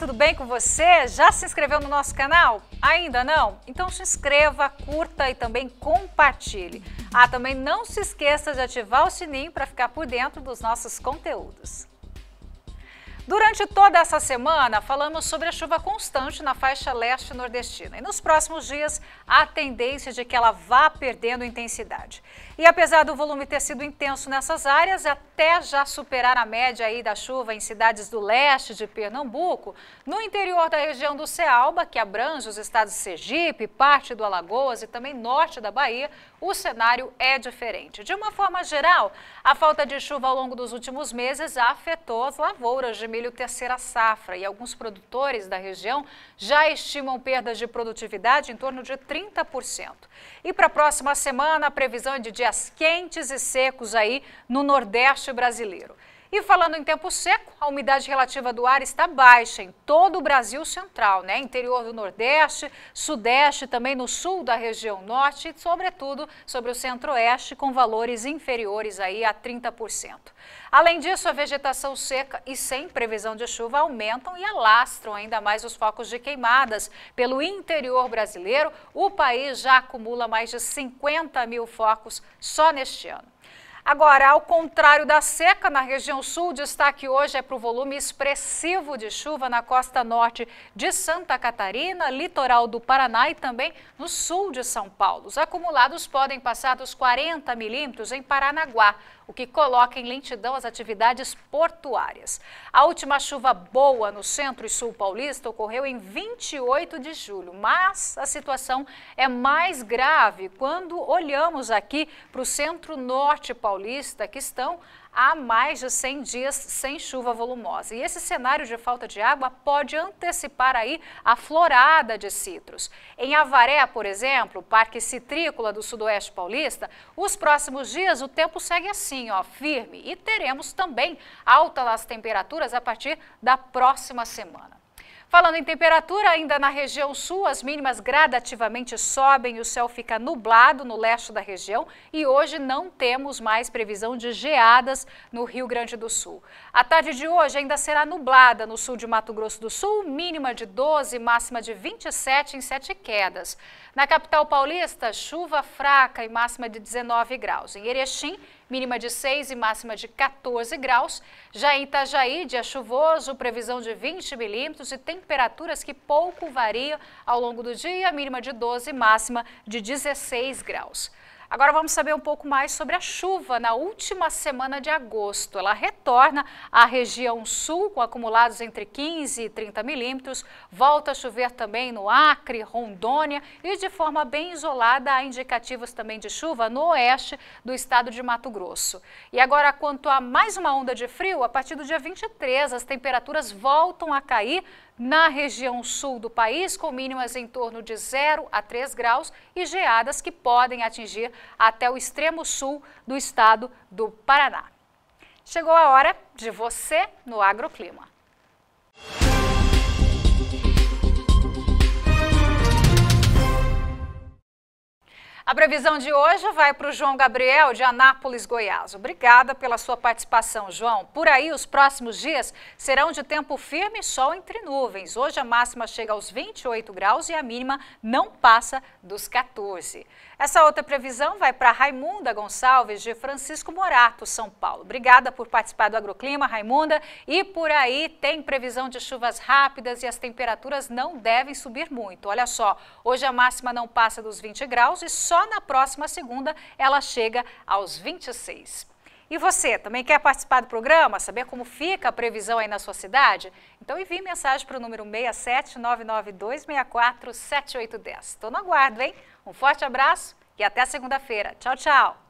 tudo bem com você? Já se inscreveu no nosso canal? Ainda não? Então se inscreva, curta e também compartilhe. Ah, também não se esqueça de ativar o sininho para ficar por dentro dos nossos conteúdos. Durante toda essa semana, falamos sobre a chuva constante na faixa leste nordestina. E nos próximos dias, há tendência de que ela vá perdendo intensidade. E apesar do volume ter sido intenso nessas áreas, até já superar a média aí da chuva em cidades do leste de Pernambuco, no interior da região do Cealba, que abrange os estados de Sergipe, parte do Alagoas e também norte da Bahia, o cenário é diferente. De uma forma geral, a falta de chuva ao longo dos últimos meses afetou as lavouras de milho milho terceira é safra e alguns produtores da região já estimam perdas de produtividade em torno de 30%. E para a próxima semana, a previsão é de dias quentes e secos aí no Nordeste brasileiro. E falando em tempo seco, a umidade relativa do ar está baixa em todo o Brasil central, né? Interior do Nordeste, Sudeste, também no sul da região norte e, sobretudo, sobre o centro-oeste, com valores inferiores aí a 30%. Além disso, a vegetação seca e sem previsão de chuva aumentam e alastram ainda mais os focos de queimadas. Pelo interior brasileiro, o país já acumula mais de 50 mil focos só neste ano. Agora, ao contrário da seca na região sul, destaque hoje é para o volume expressivo de chuva na costa norte de Santa Catarina, litoral do Paraná e também no sul de São Paulo. Os acumulados podem passar dos 40 milímetros em Paranaguá o que coloca em lentidão as atividades portuárias. A última chuva boa no centro e sul paulista ocorreu em 28 de julho, mas a situação é mais grave quando olhamos aqui para o centro-norte paulista, que estão há mais de 100 dias sem chuva volumosa. E esse cenário de falta de água pode antecipar aí a florada de citros. Em Avaré, por exemplo, Parque Citrícola do Sudoeste Paulista, os próximos dias o tempo segue assim, ó, firme, e teremos também alta nas temperaturas a partir da próxima semana. Falando em temperatura, ainda na região sul, as mínimas gradativamente sobem e o céu fica nublado no leste da região e hoje não temos mais previsão de geadas no Rio Grande do Sul. A tarde de hoje ainda será nublada no sul de Mato Grosso do Sul, mínima de 12, máxima de 27 em sete quedas. Na capital paulista, chuva fraca e máxima de 19 graus. Em Erechim, mínima de 6 e máxima de 14 graus. Já em Itajaí, dia chuvoso, previsão de 20 milímetros e temperaturas que pouco variam ao longo do dia, mínima de 12 e máxima de 16 graus. Agora vamos saber um pouco mais sobre a chuva na última semana de agosto. Ela retorna à região sul com acumulados entre 15 e 30 milímetros. Volta a chover também no Acre, Rondônia e de forma bem isolada há indicativos também de chuva no oeste do estado de Mato Grosso. E agora quanto a mais uma onda de frio, a partir do dia 23 as temperaturas voltam a cair na região sul do país, com mínimas em torno de 0 a 3 graus e geadas que podem atingir até o extremo sul do estado do Paraná. Chegou a hora de você no Agroclima. Música A previsão de hoje vai para o João Gabriel de Anápolis, Goiás. Obrigada pela sua participação, João. Por aí, os próximos dias serão de tempo firme, sol entre nuvens. Hoje a máxima chega aos 28 graus e a mínima não passa dos 14. Essa outra previsão vai para Raimunda Gonçalves de Francisco Morato, São Paulo. Obrigada por participar do Agroclima, Raimunda. E por aí tem previsão de chuvas rápidas e as temperaturas não devem subir muito. Olha só, hoje a máxima não passa dos 20 graus e só na próxima segunda ela chega aos 26. E você, também quer participar do programa, saber como fica a previsão aí na sua cidade? Então envie mensagem para o número 67992647810. Estou no aguardo, hein? Um forte abraço e até segunda-feira. Tchau, tchau!